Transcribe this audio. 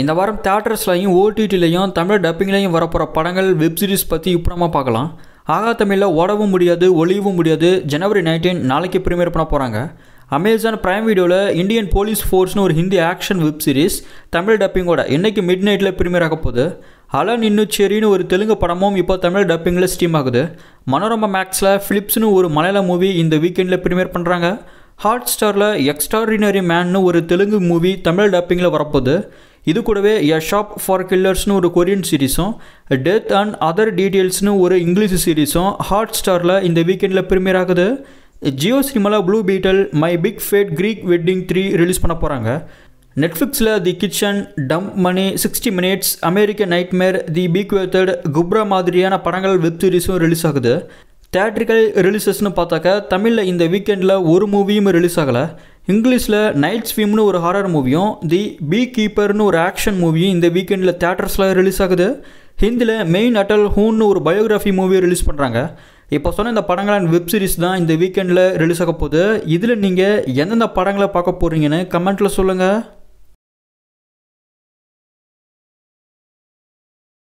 இந்த வாரம் தேட்டர்ஸ்லையும் ஓடிடிலையும் தமிழ் டப்பிங்லையும் வரப்போகிற படங்கள் வெப்சீரிஸ் பற்றி இப்படமாக பார்க்கலாம் ஆகா தமிழில் ஓடவும் முடியாது ஒளியவும் முடியாது ஜனவரி நைன்டீன் நாளைக்கு ப்ரீமியர் பண்ண போகிறாங்க அமேசான் ப்ரைம் வீடியோவில் இந்தியன் போலீஸ் ஃபோர்ஸ்னு ஒரு Hindi action web series Tamil டப்பிங்கோட இன்றைக்கி மிட் நைட்டில் ப்ரீமியர் ஆக போகுது அலன் இன்னுச்சேரின்னு ஒரு தெலுங்கு படமும் இப்போ தமிழ் டப்பிங்கில் ஸ்ட்ரீம் ஆகுது மனோரமா மேக்ஸில் ஃபிலிப்ஸ்னு ஒரு மலையாள மூவி இந்த வீக்கெண்டில் ப்ரீமியர் பண்ணுறாங்க ஹாட் ஸ்டாரில் எக்ஸ்ட்ராடினரி மேன்னு ஒரு தெலுங்கு மூவி தமிழ் டப்பிங்கில் வரப்போகுது இது கூடவே எ ஷாப் ஃபார் கில்லர்ஸ்னு ஒரு கொரியன் சீரிஸும் டெத் அண்ட் அதர் டீட்டெயில்ஸ்னு ஒரு இங்கிலீஷ் சீரிஸும் ஹாட் ஸ்டாரில் இந்த வீக்கெண்டில் ப்ரீமியர் ஆகுது ஜியோ சினிமாவில் blue beetle my big fat Greek wedding three release பண்ண போகிறாங்க நெட்ஃப்ளிக்ஸில் the kitchen dumb money sixty minutes American nightmare the பீக் வெத்தட் குப்ரா மாதிரியான படங்கள் வெப் சீரிஸும் ரிலீஸ் ஆகுது தேட்ரிக்கல் ரிலீசஸ்னு பார்த்தாக்க தமிழில் இந்த வீக்கெண்டில் ஒரு மூவியும் ரிலீஸ் ஆகலை இங்கிலீஷில் நைட் ஸ்விம்னு ஒரு ஹாரர் மூவியும் தி பீ கீப்பர்னு ஒரு ஆக்ஷன் மூவியும் இந்த வீக்கெண்டில் தேட்டர்ஸ்லாம் ரிலீஸ் ஆகுது ஹிந்தியில் மெயின் அட்டல் ஹூன்னு ஒரு பயோகிராஃபி மூவியை ரிலீஸ் பண்ணுறாங்க இப்போ சொன்ன இந்த படங்கள் அண்ட் வெப் சீரிஸ் தான் இந்த வீக்கெண்டில் ரிலீஸ் ஆக போகுது இதில் நீங்கள் எந்தெந்த படங்களை பார்க்க போகிறீங்கன்னு கமெண்ட்டில் சொல்லுங்கள்